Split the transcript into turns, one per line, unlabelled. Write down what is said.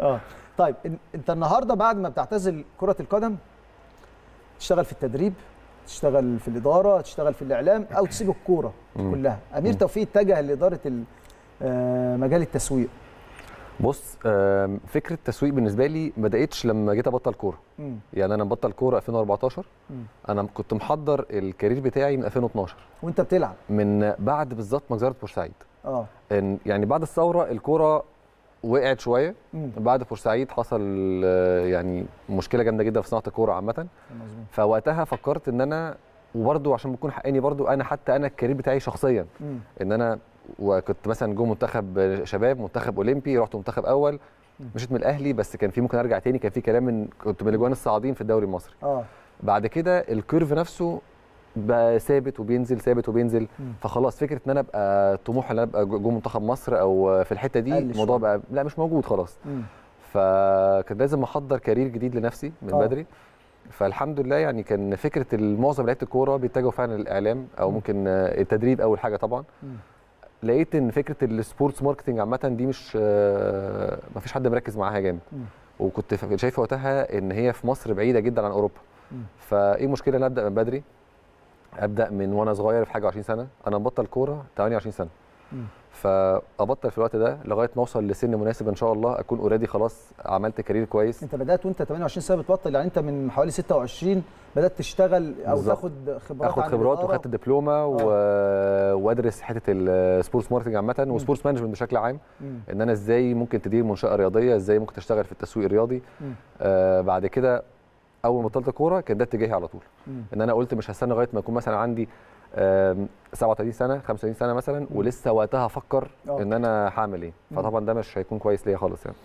اه طيب انت النهارده بعد ما بتعتزل كره القدم تشتغل في التدريب تشتغل في الاداره تشتغل في الاعلام او تسيب الكوره كلها امير توفيق اتجه لاداره آه، مجال التسويق بص فكره التسويق بالنسبه لي ما بداتش لما جيت ابطل كوره يعني انا مبطل كوره 2014 انا كنت محضر الكارير بتاعي من 2012 وانت بتلعب من بعد بالظبط مجزره بورسعيد اه يعني بعد الثوره الكوره وقعت شويه بعد بورسعيد حصل يعني مشكله جامده جدا في صناعه الكوره عامه فوقتها فكرت ان انا وبرده عشان بكون حقاني برده انا حتى انا الكارير بتاعي شخصيا مم. ان انا وكنت مثلا جوه منتخب شباب منتخب اولمبي رحت منتخب اول مشيت من الاهلي بس كان في ممكن ارجع تاني كان في كلام من كنت من الاجوان الصاعدين في الدوري المصري اه بعد كده الكيرف نفسه ثابت وبينزل ثابت وبينزل مم. فخلاص فكره ان انا ابقى طموح ان انا ابقى جوه منتخب مصر او في الحته دي الموضوع بقى لا مش موجود خلاص فكان لازم احضر كارير جديد لنفسي من أوه. بدري فالحمد لله يعني كان فكره معظم لعيبه الكوره بيتجهوا فعلا للاعلام او ممكن التدريب اول حاجه طبعا مم. لقيت ان فكره السبورتس ماركتنج عامه دي مش آه، ما فيش حد مركز معاها جامد وكنت شايف وقتها ان هي في مصر بعيده جدا عن اوروبا فايه المشكله ان ابدا من بدري ابدا من وانا صغير في حاجه 20 سنه انا مبطل كوره 28 سنه فابطل في الوقت ده لغايه ما اوصل لسن مناسب ان شاء الله اكون اوريدي خلاص عملت كارير كويس انت بدات وانت 28 سنه بتبطل يعني انت من حوالي 26 بدات تشتغل او بالزبط. تاخد خبرات اخد خبرات آه. واخدت دبلومه و... آه. وادرس حته السبورتس ماركتنج عامه وسبورتس مانجمنت بشكل عام ان انا ازاي ممكن تدير منشاه رياضيه ازاي ممكن تشتغل في التسويق الرياضي آه بعد كده اول ما بطلت كوره كان ده اتجاهي على طول مم. ان انا قلت مش هستنى لغايه ما يكون مثلا عندي 37 سنه 35 سنه مثلا ولسه وقتها افكر اه. ان انا هعمل ايه فطبعا ده مش هيكون كويس ليا خالص يعني